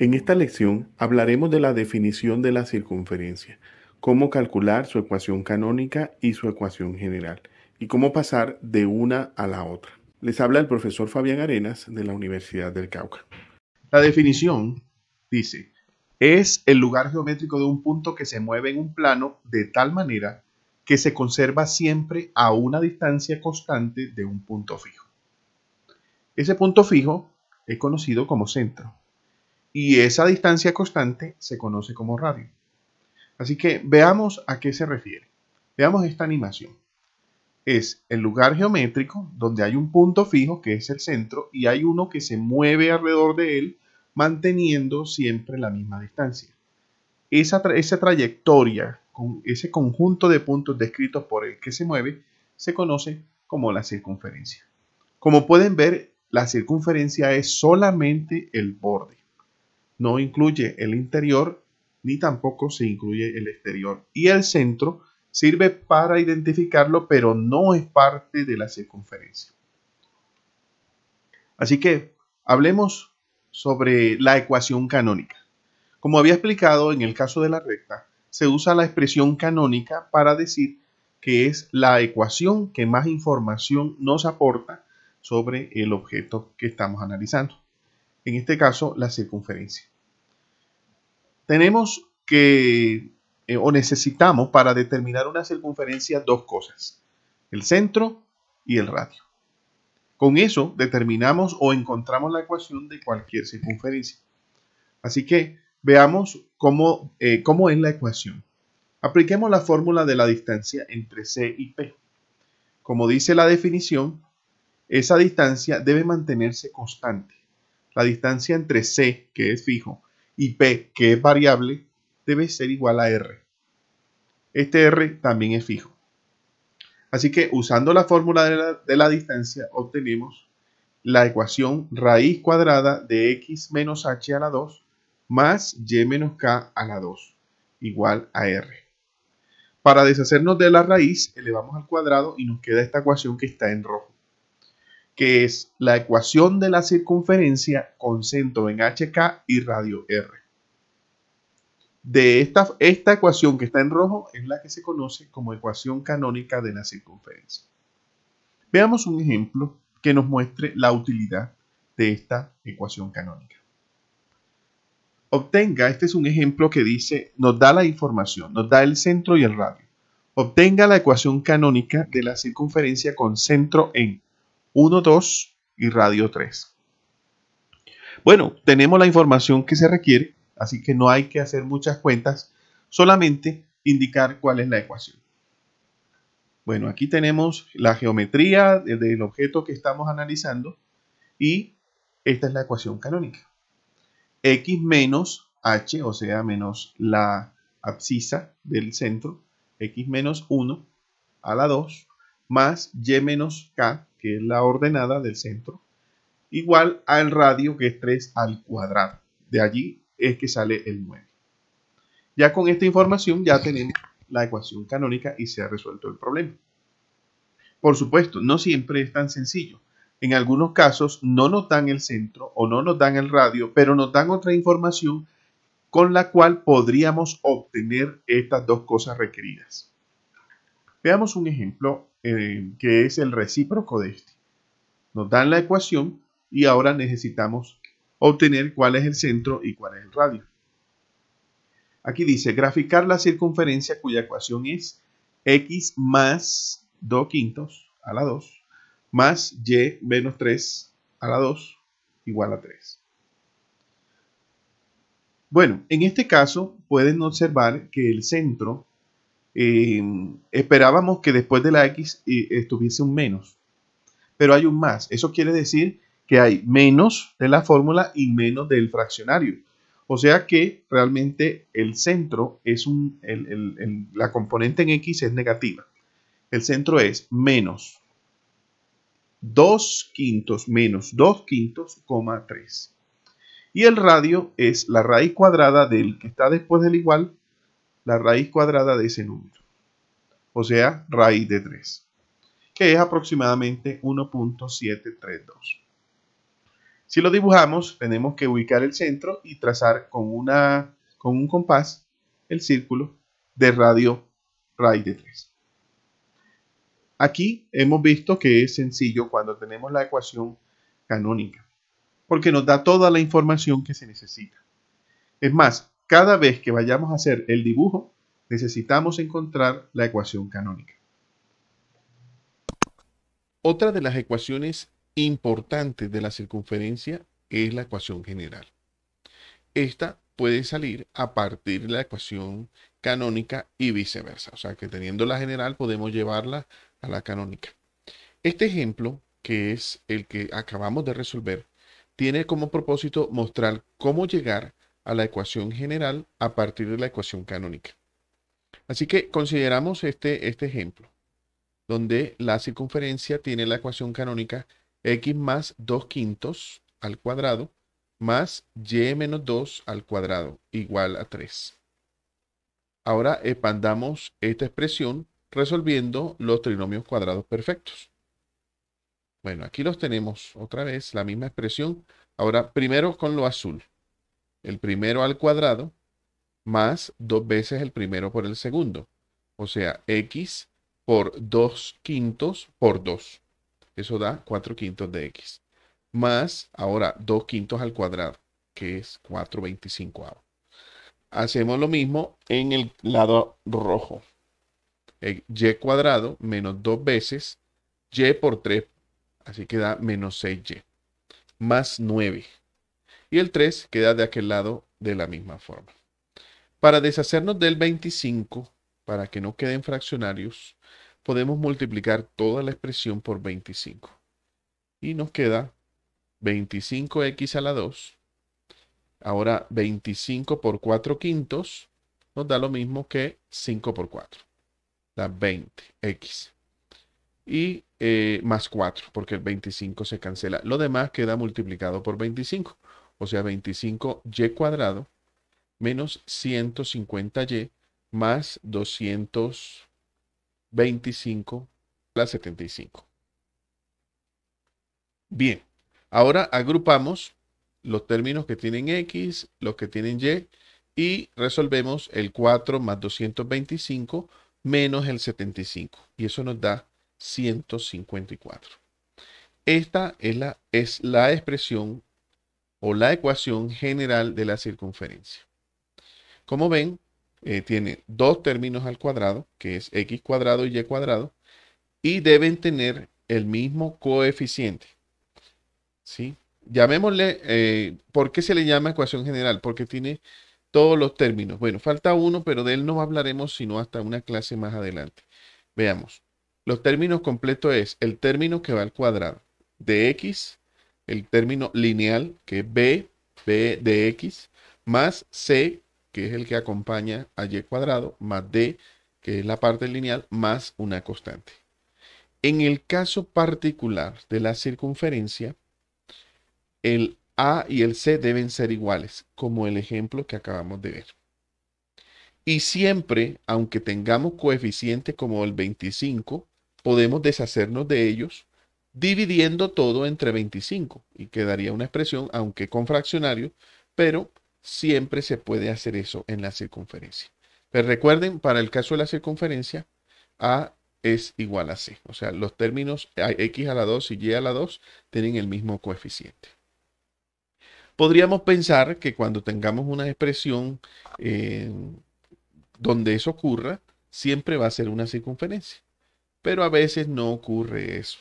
En esta lección hablaremos de la definición de la circunferencia, cómo calcular su ecuación canónica y su ecuación general, y cómo pasar de una a la otra. Les habla el profesor Fabián Arenas de la Universidad del Cauca. La definición dice, es el lugar geométrico de un punto que se mueve en un plano de tal manera que se conserva siempre a una distancia constante de un punto fijo. Ese punto fijo es conocido como centro y esa distancia constante se conoce como radio. Así que veamos a qué se refiere. Veamos esta animación. Es el lugar geométrico donde hay un punto fijo que es el centro y hay uno que se mueve alrededor de él manteniendo siempre la misma distancia. Esa, trayectoria, con ese conjunto de puntos descritos por el que se mueve, se conoce como la circunferencia. Como pueden ver, la circunferencia es solamente el borde no incluye el interior ni tampoco se incluye el exterior. Y el centro sirve para identificarlo, pero no es parte de la circunferencia. Así que hablemos sobre la ecuación canónica. Como había explicado en el caso de la recta, se usa la expresión canónica para decir que es la ecuación que más información nos aporta sobre el objeto que estamos analizando. En este caso, la circunferencia tenemos que eh, o necesitamos para determinar una circunferencia dos cosas, el centro y el radio. Con eso determinamos o encontramos la ecuación de cualquier circunferencia. Así que veamos cómo, eh, cómo es la ecuación. Apliquemos la fórmula de la distancia entre C y P. Como dice la definición, esa distancia debe mantenerse constante. La distancia entre C, que es fijo, y P, que es variable, debe ser igual a R. Este R también es fijo. Así que usando la fórmula de la, de la distancia obtenemos la ecuación raíz cuadrada de x menos h a la 2 más y menos k a la 2 igual a r. Para deshacernos de la raíz elevamos al cuadrado y nos queda esta ecuación que está en rojo que es la ecuación de la circunferencia con centro en HK y radio R. De esta, esta ecuación que está en rojo es la que se conoce como ecuación canónica de la circunferencia. Veamos un ejemplo que nos muestre la utilidad de esta ecuación canónica. Obtenga, este es un ejemplo que dice, nos da la información, nos da el centro y el radio. Obtenga la ecuación canónica de la circunferencia con centro en 1, 2 y radio 3. Bueno, tenemos la información que se requiere, así que no hay que hacer muchas cuentas, solamente indicar cuál es la ecuación. Bueno, aquí tenemos la geometría del objeto que estamos analizando y esta es la ecuación canónica. X menos H, o sea, menos la abscisa del centro, X menos 1 a la 2, más Y menos K que es la ordenada del centro, igual al radio, que es 3 al cuadrado. De allí es que sale el 9. Ya con esta información ya tenemos la ecuación canónica y se ha resuelto el problema. Por supuesto, no siempre es tan sencillo. En algunos casos no nos dan el centro o no nos dan el radio, pero nos dan otra información con la cual podríamos obtener estas dos cosas requeridas. Veamos un ejemplo eh, que es el recíproco de este. Nos dan la ecuación y ahora necesitamos obtener cuál es el centro y cuál es el radio. Aquí dice, graficar la circunferencia cuya ecuación es x más 2 quintos a la 2 más y menos 3 a la 2 igual a 3. Bueno, en este caso pueden observar que el centro esperábamos que después de la X estuviese un menos, pero hay un más. Eso quiere decir que hay menos de la fórmula y menos del fraccionario. O sea que realmente el centro es un, la componente en X es negativa. El centro es menos 2 quintos menos 2 quintos, 3. Y el radio es la raíz cuadrada del que está después del igual la raíz cuadrada de ese número, o sea, raíz de 3, que es aproximadamente 1.732. Si lo dibujamos, tenemos que ubicar el centro y trazar con, una, con un compás el círculo de radio raíz de 3. Aquí hemos visto que es sencillo cuando tenemos la ecuación canónica, porque nos da toda la información que se necesita. Es más, cada vez que vayamos a hacer el dibujo, necesitamos encontrar la ecuación canónica. Otra de las ecuaciones importantes de la circunferencia es la ecuación general. Esta puede salir a partir de la ecuación canónica y viceversa. O sea que teniendo la general podemos llevarla a la canónica. Este ejemplo, que es el que acabamos de resolver, tiene como propósito mostrar cómo llegar a a la ecuación general a partir de la ecuación canónica. Así que consideramos este, este ejemplo, donde la circunferencia tiene la ecuación canónica x más 2 quintos al cuadrado más y menos 2 al cuadrado igual a 3. Ahora expandamos esta expresión resolviendo los trinomios cuadrados perfectos. Bueno, aquí los tenemos otra vez, la misma expresión. Ahora, primero con lo azul el primero al cuadrado más dos veces el primero por el segundo. O sea, x por 2 quintos por 2. Eso da cuatro quintos de x. Más ahora dos quintos al cuadrado, que es 4 25 Hacemos lo mismo en el lado rojo. Eh, y cuadrado menos dos veces y por 3. Así que da menos 6y. Más 9 y el 3 queda de aquel lado de la misma forma. Para deshacernos del 25, para que no queden fraccionarios, podemos multiplicar toda la expresión por 25. Y nos queda 25x a la 2. Ahora 25 por 4 quintos nos da lo mismo que 5 por 4. Da 20x. Y eh, más 4, porque el 25 se cancela. Lo demás queda multiplicado por 25 o sea, 25y cuadrado menos 150y más 225 la 75. Bien, ahora agrupamos los términos que tienen x, los que tienen y, y resolvemos el 4 más 225 menos el 75. Y eso nos da 154. Esta es la, es la expresión o la ecuación general de la circunferencia. Como ven, eh, tiene dos términos al cuadrado, que es x cuadrado y y cuadrado, y deben tener el mismo coeficiente. ¿sí? Llamémosle, eh, ¿por qué se le llama ecuación general? Porque tiene todos los términos. Bueno, falta uno, pero de él no hablaremos sino hasta una clase más adelante. Veamos, los términos completos es el término que va al cuadrado de x el término lineal, que es b, b de x, más c, que es el que acompaña a y cuadrado, más d, que es la parte lineal, más una constante. En el caso particular de la circunferencia, el a y el C deben ser iguales, como el ejemplo que acabamos de ver. Y siempre, aunque tengamos coeficiente como el 25, podemos deshacernos de ellos dividiendo todo entre 25 y quedaría una expresión, aunque con fraccionario, pero siempre se puede hacer eso en la circunferencia. Pero pues recuerden, para el caso de la circunferencia, A es igual a C. O sea, los términos X a la 2 y Y a la 2 tienen el mismo coeficiente. Podríamos pensar que cuando tengamos una expresión eh, donde eso ocurra, siempre va a ser una circunferencia. Pero a veces no ocurre eso.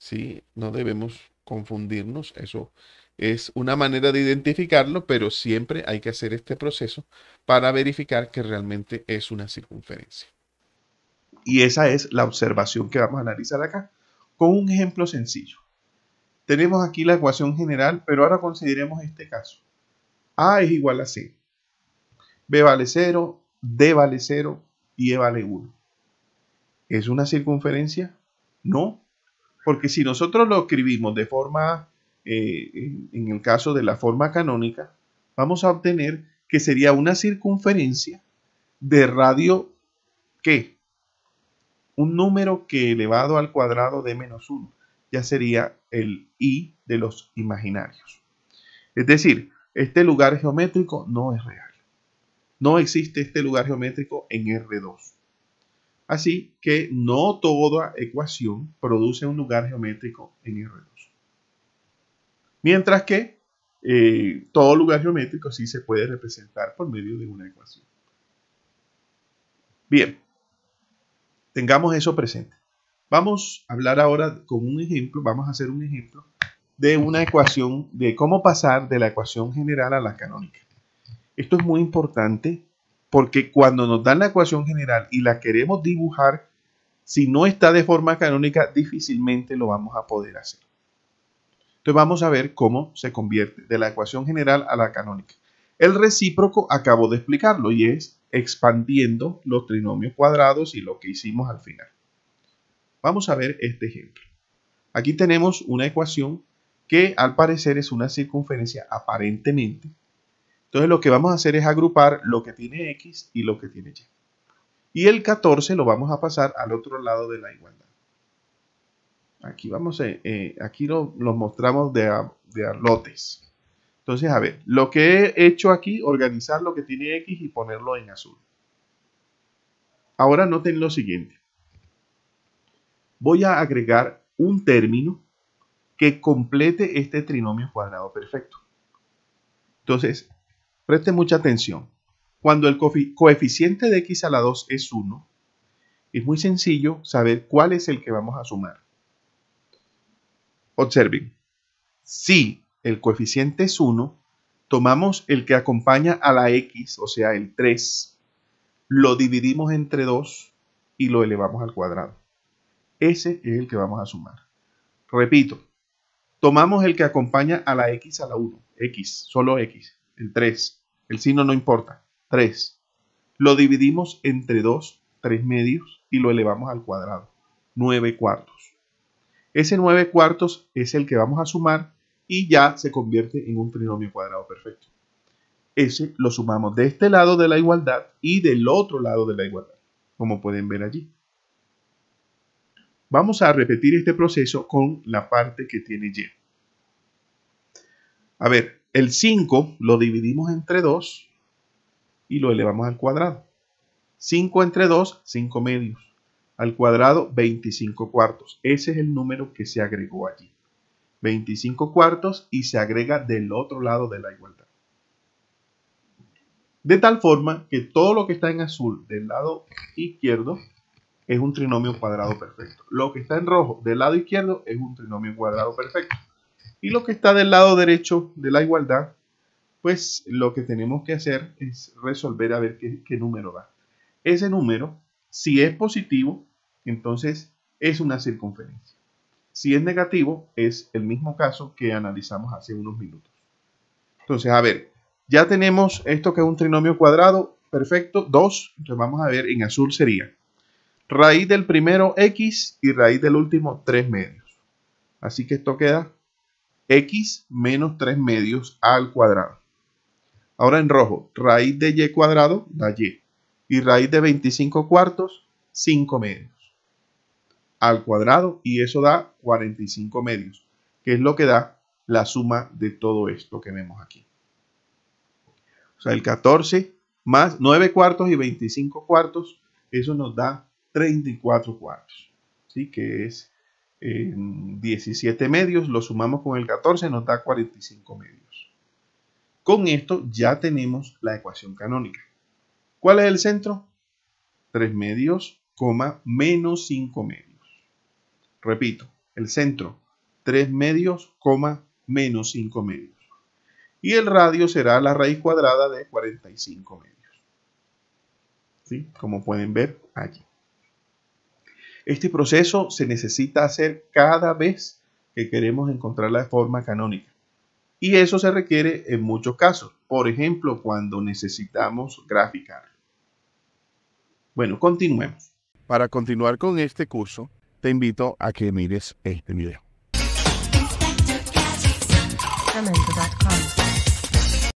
¿sí? No debemos confundirnos, eso es una manera de identificarlo, pero siempre hay que hacer este proceso para verificar que realmente es una circunferencia. Y esa es la observación que vamos a analizar acá, con un ejemplo sencillo. Tenemos aquí la ecuación general, pero ahora consideremos este caso. A es igual a C. B vale 0, D vale 0 y E vale 1. ¿Es una circunferencia? No, porque si nosotros lo escribimos de forma, eh, en el caso de la forma canónica, vamos a obtener que sería una circunferencia de radio ¿qué? Un número que elevado al cuadrado de menos 1 ya sería el i de los imaginarios. Es decir, este lugar geométrico no es real. No existe este lugar geométrico en R2. Así que no toda ecuación produce un lugar geométrico en R2. Mientras que eh, todo lugar geométrico sí se puede representar por medio de una ecuación. Bien, tengamos eso presente. Vamos a hablar ahora con un ejemplo, vamos a hacer un ejemplo de una ecuación, de cómo pasar de la ecuación general a la canónica. Esto es muy importante porque cuando nos dan la ecuación general y la queremos dibujar, si no está de forma canónica, difícilmente lo vamos a poder hacer. Entonces vamos a ver cómo se convierte de la ecuación general a la canónica. El recíproco acabo de explicarlo y es expandiendo los trinomios cuadrados y lo que hicimos al final. Vamos a ver este ejemplo. Aquí tenemos una ecuación que al parecer es una circunferencia aparentemente entonces lo que vamos a hacer es agrupar lo que tiene X y lo que tiene Y. Y el 14 lo vamos a pasar al otro lado de la igualdad. Aquí, vamos a, eh, eh, aquí lo, mostramos de de a lotes. Entonces, a ver, lo que he hecho aquí, organizar lo que tiene X y ponerlo en azul. Ahora noten lo siguiente. Voy a agregar un término que complete este trinomio cuadrado perfecto. Entonces, Preste mucha atención. Cuando el coeficiente de x a la 2 es 1, es muy sencillo saber cuál es el que vamos a sumar. Observen, si el coeficiente es 1, tomamos el que acompaña a la x, o sea, el 3, lo dividimos entre 2 y lo elevamos al cuadrado. Ese es el que vamos a sumar. Repito, tomamos el que acompaña a la x a la 1, x, solo x, el 3. El signo no importa. 3. Lo dividimos entre 2, 3 medios y lo elevamos al cuadrado. 9 cuartos. Ese 9 cuartos es el que vamos a sumar y ya se convierte en un trinomio cuadrado perfecto. Ese lo sumamos de este lado de la igualdad y del otro lado de la igualdad, como pueden ver allí. Vamos a repetir este proceso con la parte que tiene y. A ver, el 5 lo dividimos entre 2 y lo elevamos al cuadrado. 5 entre 2, 5 medios. Al cuadrado, 25 cuartos. Ese es el número que se agregó allí. 25 cuartos y se agrega del otro lado de la igualdad. De tal forma que todo lo que está en azul del lado izquierdo es un trinomio cuadrado perfecto. Lo que está en rojo del lado izquierdo es un trinomio cuadrado perfecto. Y lo que está del lado derecho de la igualdad, pues lo que tenemos que hacer es resolver a ver qué, número da. Ese número, si es positivo, entonces es una circunferencia. Si es negativo, es el mismo caso que analizamos hace unos minutos. Entonces, a ver, ya tenemos esto que es un trinomio cuadrado, perfecto, 2, entonces vamos a ver, en azul sería raíz del primero x y raíz del último 3 medios. Así que esto queda x menos 3 medios al cuadrado. Ahora en rojo, raíz de y cuadrado da y. Y raíz de 25 cuartos, 5 medios. Al cuadrado y eso da 45 medios, que es lo que da la suma de todo esto que vemos aquí. O sea, el 14 más 9 cuartos y 25 cuartos, eso nos da 34 cuartos, ¿sí? que es en 17 medios, lo sumamos con el 14, nos da 45 medios. Con esto ya tenemos la ecuación canónica. ¿Cuál es el centro? 3 medios, coma, menos 5 medios. Repito, el centro, 3 medios, coma, menos 5 medios. Y el radio será la raíz cuadrada de 45 medios. ¿Sí? Como pueden ver allí. Este proceso se necesita hacer cada vez que queremos encontrar la forma canónica. Y eso se requiere en muchos casos. Por ejemplo, cuando necesitamos graficar. Bueno, continuemos. Para continuar con este curso, te invito a que mires este video.